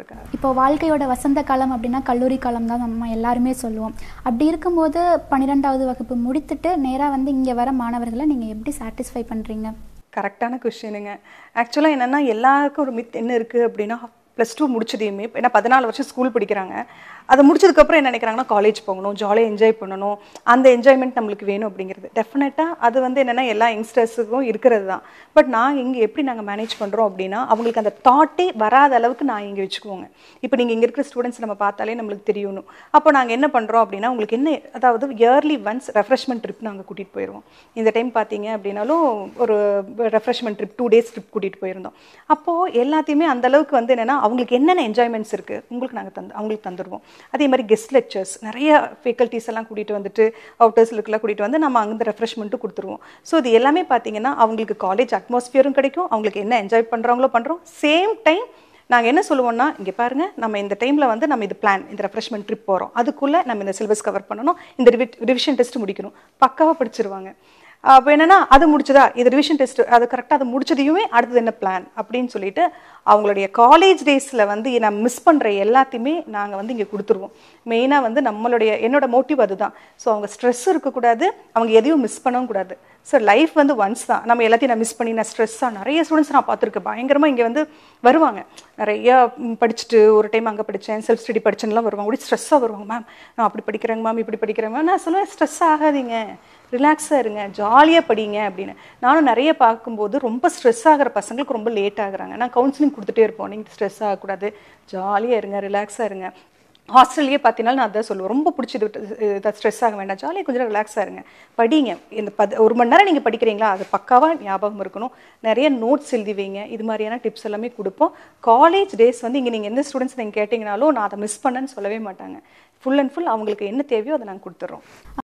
கொடுக்குறாரு இப்போ வாழ்க்கையோட வசந்த காலம் அப்படின்னா கல்லூரி காலம் தான் நம்ம எல்லாருமே சொல்லுவோம் அப்படி இருக்கும்போது பன்னிரெண்டாவது வகுப்பு முடித்துட்டு நேராக வந்து இங்கே வர மாணவர்களை நீங்கள் எப்படி சாட்டிஸ்ஃபை பண்ணுறீங்க கரெக்டான கொஷினுங்க ஆக்சுவலாக என்னென்னா எல்லாருக்கும் ஒரு மித் என்ன இருக்குது அப்படின்னா ப்ளஸ் டூ முடிச்சதையுமே ஏன்னா பதினாலு வருஷம் ஸ்கூல் படிக்கிறாங்க அதை முடிச்சதுக்கப்புறம் என்ன நினைக்கிறாங்கன்னா காலேஜ் போகணும் ஜாலியாக என்ஜாய் பண்ணணும் அந்த என்ஜாய்மெண்ட் நம்மளுக்கு வேணும் அப்படிங்கிறது டெஃபினட்டாக அது வந்து என்னென்னா எல்லா யங்ஸ்டர்ஸுக்கும் இருக்கிறது தான் பட் நான் இங்கே எப்படி நாங்கள் மேனேஜ் பண்ணுறோம் அப்படின்னா அவங்களுக்கு அந்த தாட்டே வராத அளவுக்கு நான் இங்கே வச்சுக்குவோங்க இப்போ நீங்கள் இங்கே இருக்கிற ஸ்டூடெண்ட்ஸ் நம்ம பார்த்தாலே நம்மளுக்கு தெரியணும் அப்போ நாங்கள் என்ன பண்ணுறோம் அப்படின்னா உங்களுக்கு என்ன அதாவது இயர்லி ஒன்ஸ் ரெஃப்ரெஷ்மெண்ட் ட்ரிப் நாங்கள் கூட்டிகிட்டு போயிடுவோம் இந்த டைம் பார்த்தீங்க அப்படின்னாலும் ஒரு refreshment trip two days trip கூட்டிகிட்டு போயிருந்தோம் அப்போது எல்லாத்தையுமே அந்தளவுக்கு வந்து என்னென்னா அவங்களுக்கு என்னென்ன என்ஜாய்மெண்ட்ஸ் இருக்குது உங்களுக்கு நாங்கள் தந்து அவங்களுக்கு தந்துடுவோம் அதே மாதிரி கெஸ்ட் லெக்சர்ஸ் நிறைய ஃபேக்கல்ட்டிஸ் எல்லாம் கூட்டிகிட்டு வந்துட்டு அவுட்டர்ஸ்லுக்குலாம் கூட்டிகிட்டு வந்து நம்ம அங்கே ரெஃப்ரெஷ்மெண்ட்டும் கொடுத்துருவோம் ஸோ இது எல்லாமே பார்த்தீங்கன்னா அவங்களுக்கு காலேஜ் அட்மாஸ்ஃபியரும் கிடைக்கும் அவங்களுக்கு என்ன என்ஜாய் பண்ணுறாங்களோ பண்ணுறோம் சேம் டைம் நாங்கள் என்ன சொல்லுவோம்னா இங்கே பாருங்கள் நம்ம இந்த டைமில் வந்து நம்ம இது பிளான் இந்த ரெஃப்ரெஷ்மெண்ட் ட்ரிப் போகிறோம் அதுக்குள்ளே நம்ம இந்த சிலபஸ் கவர் பண்ணணும் இந்த ரிவி ரிவிஷன் டெஸ்ட் முடிக்கணும் பக்காவாக படிச்சிருவாங்க அப்போ என்னென்னா அது முடிச்சதா இது ரிவிஷன் டெஸ்ட் அது கரெக்டாக அது முடிச்சதையுமே அடுத்தது என்ன பிளான் அப்படின்னு சொல்லிட்டு அவங்களுடைய காலேஜ் டேஸில் வந்து நான் மிஸ் பண்ணுற எல்லாத்தையுமே நாங்கள் வந்து இங்கே கொடுத்துருவோம் மெயினாக வந்து நம்மளுடைய என்னோடய மோட்டிவ் அதுதான் ஸோ அவங்க ஸ்ட்ரெஸ் இருக்கக்கூடாது அவங்க எதையும் மிஸ் பண்ணவும் கூடாது ஸோ லைஃப் வந்து ஒன்ஸ் தான் நம்ம எல்லாத்தையும் நான் மிஸ் பண்ணி நான் ஸ்ட்ரெஸ்ஸாக நிறைய ஸ்டூடெண்ட்ஸ் நான் பார்த்துருக்கேன் பயங்கரமாக இங்கே வந்து வருவாங்க நிறையா படிச்சுட்டு ஒரு டைம் அங்கே படித்தேன் செல்ஃப் ஸ்டடி படிச்சேன்லாம் வருவாங்க அப்படி ஸ்ட்ரெஸ்ஸாக வருவாங்க மேம் நான் அப்படி படிக்கிறேங்க மேம் இப்படி படிக்கிறேங்க மேம் நான் சொல்லுவேன் ஸ்ட்ரெஸ் ஆகாதீங்க ரிலாக்ஸாக இருங்க ஜாலியாக படிங்க அப்படின்னு நானும் நிறைய பார்க்கும்போது ரொம்ப ஸ்ட்ரெஸ் ஆகிற பசங்களுக்கு ரொம்ப லேட் ஆகுறாங்க நான் கவுன்சிலிங் கொடுத்துட்டே இருப்போம் நீங்கள் ஸ்ட்ரெஸ் ஆகக்கூடாது ஜாலியாக இருங்க ரிலாக்ஸாக இருங்க ஹாஸ்டல்லையே பார்த்தீங்கன்னா நான் அதான் சொல்லுவேன் ரொம்ப பிடிச்சது இதை ஸ்ட்ரெஸ் ஆக வேண்டாம் ஜாலியாக கொஞ்சம் ரிலாக்ஸாக இருங்க படிங்க இந்த பத் ஒரு மணி நேரம் நீங்கள் படிக்கிறீங்களா அது பக்காவாக ஞாபகம் இருக்கணும் நிறைய நோட்ஸ் எழுதி இது மாதிரியான டிப்ஸ் எல்லாமே கொடுப்போம் காலேஜ் டேஸ் வந்து இங்கே நீங்கள் எந்த ஸ்டூடெண்ட்ஸ் நீங்கள் கேட்டிங்கனாலும் நான் அதை மிஸ் பண்ணேன்னு சொல்லவே மாட்டாங்க ஃபுல் அண்ட் ஃபுல் அவங்களுக்கு என்ன தேவையோ அதை நாங்கள் கொடுத்துட்றோம்